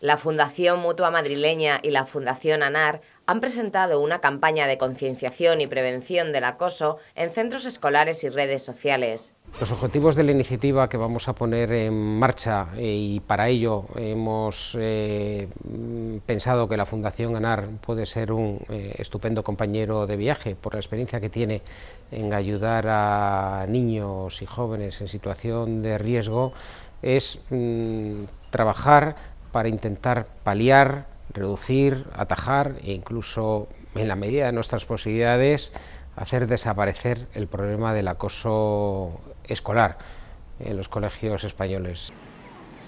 La Fundación Mutua Madrileña y la Fundación ANAR han presentado una campaña de concienciación y prevención del acoso en centros escolares y redes sociales. Los objetivos de la iniciativa que vamos a poner en marcha eh, y para ello hemos eh, mm, pensado que la Fundación ANAR puede ser un eh, estupendo compañero de viaje por la experiencia que tiene en ayudar a niños y jóvenes en situación de riesgo es mm, trabajar para intentar paliar, reducir, atajar e incluso, en la medida de nuestras posibilidades, hacer desaparecer el problema del acoso escolar en los colegios españoles.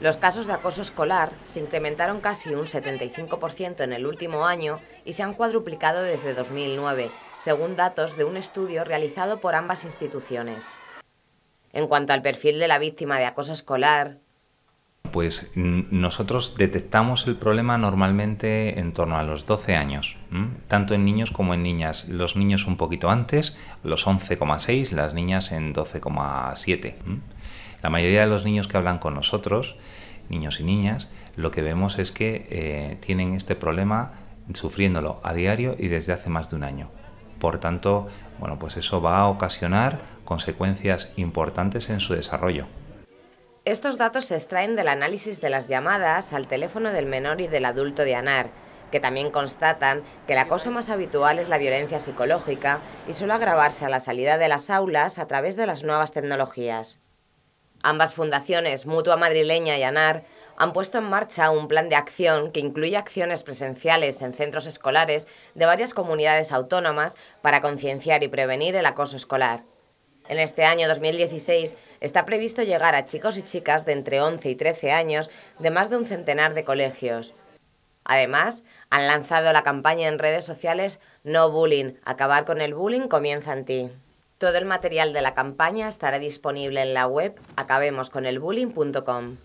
Los casos de acoso escolar se incrementaron casi un 75% en el último año y se han cuadruplicado desde 2009, según datos de un estudio realizado por ambas instituciones. En cuanto al perfil de la víctima de acoso escolar, pues nosotros detectamos el problema normalmente en torno a los 12 años, tanto en niños como en niñas. Los niños un poquito antes, los 11,6, las niñas en 12,7. La mayoría de los niños que hablan con nosotros, niños y niñas, lo que vemos es que eh, tienen este problema sufriéndolo a diario y desde hace más de un año. Por tanto, bueno, pues eso va a ocasionar consecuencias importantes en su desarrollo. Estos datos se extraen del análisis de las llamadas al teléfono del menor y del adulto de ANAR, que también constatan que el acoso más habitual es la violencia psicológica y suele agravarse a la salida de las aulas a través de las nuevas tecnologías. Ambas fundaciones, Mutua Madrileña y ANAR, han puesto en marcha un plan de acción que incluye acciones presenciales en centros escolares de varias comunidades autónomas para concienciar y prevenir el acoso escolar. En este año 2016 está previsto llegar a chicos y chicas de entre 11 y 13 años de más de un centenar de colegios. Además, han lanzado la campaña en redes sociales No Bullying, acabar con el bullying comienza en ti. Todo el material de la campaña estará disponible en la web acabemosconelbullying.com.